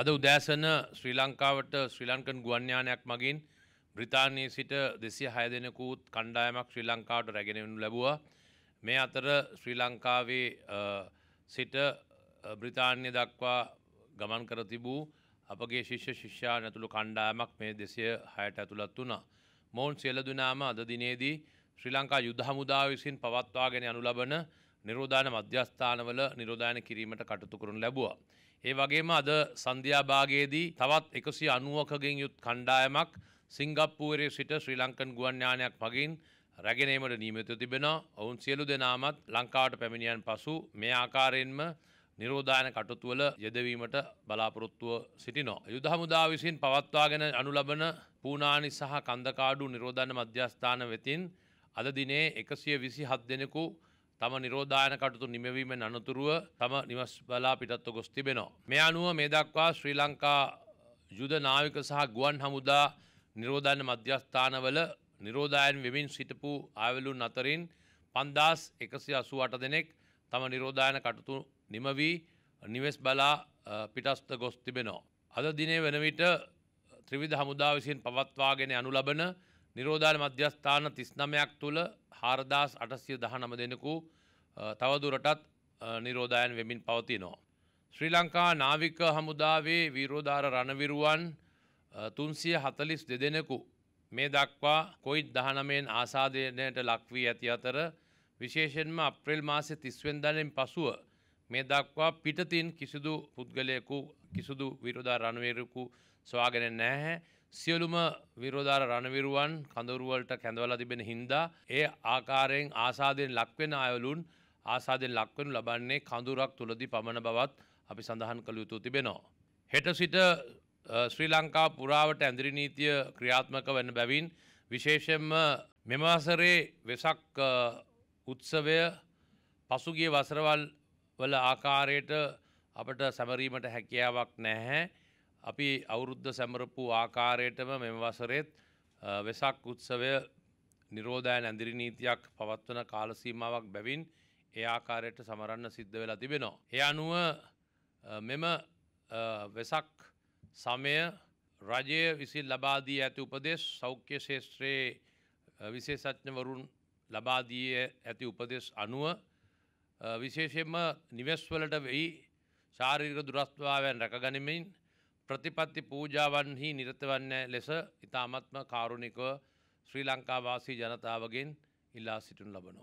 අද උදෑසන ශ්‍රී ලංකාවට ශ්‍රී ලංකන් ගුවන්්‍යානයක් මගින් බ්‍රතාානයේ සිට දෙසිය හය දෙනකුත් කණ්ඩායමක් ශ්‍රී ලංකාවට රැගෙනවු ලැබවා මේ අතර ශ්‍රී ලංකාවේ සිට බ්‍රතාාන්‍ය දක්වා ගමන් කර තිබූ අපගේ ශිෂ්‍ය ශිෂ්‍යා නැතුළු කණ්ඩායමක් මේ දෙසිය හයට ඇතුළත් වුණා මොවුන් සියලදුනාම අද දිනේදී ශ්‍රී ලංකා යුද්ධහමුදා විසින් පවත්වාගෙන අනුලබන නිරෝධාන මධ්‍යස්ථානවල නිරෝධායන කිරීමට කටතු කරන ලැබවා. ඒ වගේම අද සන්ධ්‍යාභාගයේදී තවත් එකසි අනුවකගින් යුත් කණ්ඩායමක් සිංගප්පූරේ සිට ශ්‍රී ලංකන් ගුවන්්‍යානයක් පගින් රැගෙනීමට නීමතු තිබෙන ඔවුන් සියලු දෙනාමත් ලංකාවට පැමිණියන් පසු මේ ආකාරයෙන්ම නිරෝධායන කටුතුවල යෙදවීමට බලාපොරොත්තුව සිටිනෝ. යුද හමුදා විසින් පවත්වාගෙන අනුලබන පූනානි සහ කන්දකාඩු නිරෝධන මධ්‍යස්ථාන වෙතින් අද දිනේ එකසිය විසි හත් දෙනෙකු තම නිරෝධායන කටුතු නිමවීමෙන් අනතුරුව තම නිවස් බලා පිටත්ව ගොස් තිබෙනවා. මේ අනුව මේ දක්වා ශ්‍රී ලංකා යුද නාවික සහ ගුවන් හමුදා නිරෝධායන මධ්‍යස්ථානවල නිරෝධායන් වෙමින් සිටපු ආවලුන් අතරින් පන්දාස් එකසි අසු අට දෙනෙක් තම නිරෝධායන කටුතු නිමවී නිවෙස් බලා පිටස්ත ගොස් තිබෙනවා. අද දිනේ වන විට ත්‍රිවිධ හමුදා විසින් පවත්වාගෙන අනුලබන නිරෝධාන මධ්‍යස්ථාන තිස්නමයක් තුළ හාරදාස් අටසිය දහ නම දෙනෙකු තවදුරටත් නිරෝධයන් වෙමින් පවතිනවා. ශ්‍රී ලංකා නාවික හමුදාවේ විරෝධාර රණවිරුවන් තුන්සිය හතලිස් දෙදෙනෙකු මේ දක්වා කොයිත් දහනමයෙන් ආසාධනයට ලක්වී ඇති අතර විශේෂෙන්ම අප්‍රෙල් මාසෙ තිස්වෙන්දනෙන් පසුව මේ දක්වා පිටතින් කිසිදු පුද්ගලයකු කිසිදු විරුදා රණවේරකු ස්වාගෙන නැහැ සියලුම විරෝධාර රණවිරුවන් කඳවුරුවලට කැඳවලා තිබෙන හින්දා ඒ ආකාරයෙන් ආසාදයෙන් ලක්වෙන අයවලුන් ආසාදයෙන් ලක්වෙනු ලබන්නේ කඳුරක් තුලදී පමණ බවත් අපි සඳහන් කළ යුතු තිබෙනවා. හෙට සිට ශ්‍රී ලංකා පුරාවට ඇඳිරි නීතිය ක්‍රියාත්මක වන බැවින් විශේෂයෙන්ම මෙම වසරේ වෙසක් උත්සවය පසුගිය වසරවල් වල ආකාරයට අපට සැමරීමට හැකියාවක් නැහැ. අපි අවුරුද්ධ සැමරපු ආකාරයටම මෙම වසරෙත් වෙසක් උත්සවය නිරෝධයන් ඇදිරි නීතියක් පවත්වන කාලසීමාවක් බැවින් ඒ ආකාරයට සමරන්න සිද්ධ වෙලා තිබෙනවා. එය අනුව මෙම වෙසක් සමය රජය විසින් ලබාදී ඇති උපදෙස් සෞඛ්‍ය ශේෂත්‍රයේ විශේෂඥවරුන් ලබාදී ඇති උපදෙස් අනුව විශේෂයෙන්ම නිවෙස්වලට වෙයි ශාරීරික දුරස්ථභාවයන් රැකගනිමින් ප්‍රතිපත්ති පූජාවන්හි නිරතවන්න ලෙස ඉතාමත්ම කාරුණිකව ශ්‍රී ලංකාවාසී ජනතාවගෙන් ඉල්ලා සිටුන් ලබනවා.